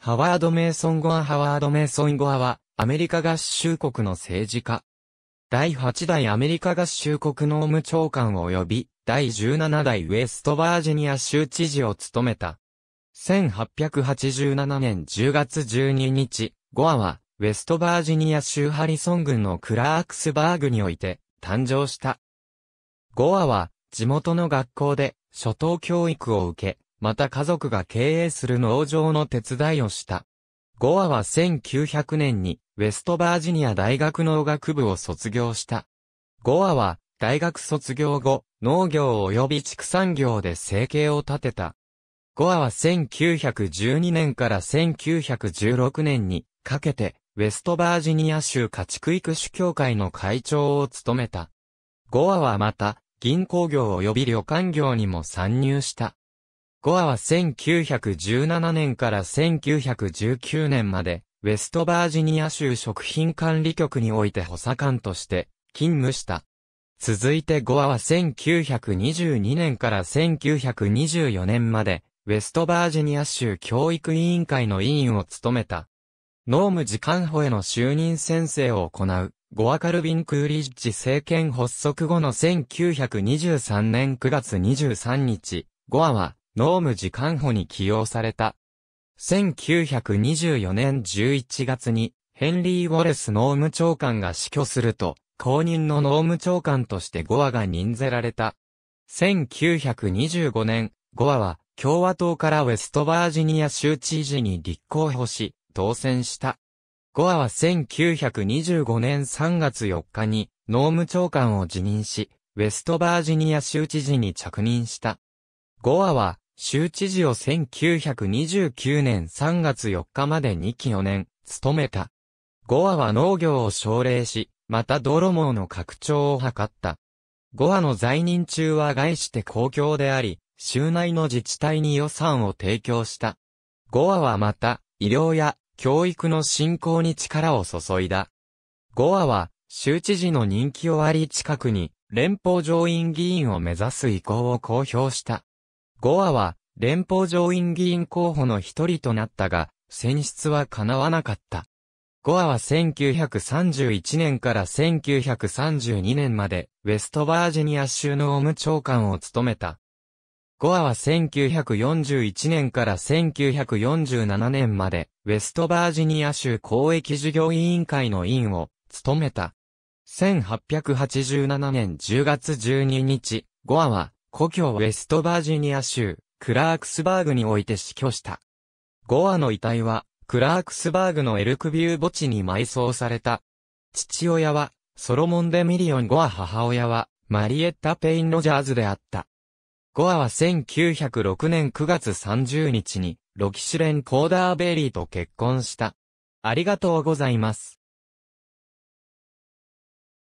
ハワード・メイソン・ゴア・ハワード・メイソン・ゴアは、アメリカ合衆国の政治家。第8代アメリカ合衆国農務長官及び、第17代ウェストバージニア州知事を務めた。1887年10月12日、ゴアは、ウェストバージニア州ハリソン郡のクラークスバーグにおいて、誕生した。ゴアは、地元の学校で、初等教育を受け、また家族が経営する農場の手伝いをした。ゴアは1900年にウェストバージニア大学農学部を卒業した。ゴアは大学卒業後、農業及び畜産業で生計を立てた。ゴアは1912年から1916年にかけて、ウェストバージニア州家畜育種協会の会長を務めた。ゴアはまた、銀行業及び旅館業にも参入した。ゴアは1917年から1919年まで、ウェストバージニア州食品管理局において補佐官として勤務した。続いてゴアは1922年から1924年まで、ウェストバージニア州教育委員会の委員を務めた。ノーム時間保への就任宣誓を行う、ゴア・カルビン・クーリッジ政権発足後の1923年9月23日、ゴアは農務次官補に起用された。1924年11月に、ヘンリー・ウォレス農務長官が死去すると、公認の農務長官としてゴアが任ぜられた。1925年、ゴアは共和党からウェストバージニア州知事に立候補し、当選した。ゴアは1925年3月4日に農務長官を辞任し、ウェストバージニア州知事に着任した。ゴアは州知事を1929年3月4日まで2期4年、務めた。ゴアは農業を奨励し、また泥網の拡張を図った。ゴアの在任中は外して公共であり、州内の自治体に予算を提供した。ゴアはまた、医療や教育の振興に力を注いだ。ゴアは、州知事の人気をあり近くに、連邦上院議員を目指す意向を公表した。ゴアは、連邦上院議員候補の一人となったが、選出は叶わなかった。ゴアは1931年から1932年まで、ウェストバージニア州のオム長官を務めた。ゴアは1941年から1947年まで、ウェストバージニア州公益事業委員会の委員を務めた。1887年10月12日、ゴアは故郷ウェストバージニア州、クラークスバーグにおいて死去した。ゴアの遺体は、クラークスバーグのエルクビュー墓地に埋葬された。父親は、ソロモン・デ・ミリオン・ゴア母親は、マリエッタ・ペイン・ロジャーズであった。ゴアは1906年9月30日に、ロキシュレン・コーダーベリーと結婚した。ありがとうございます。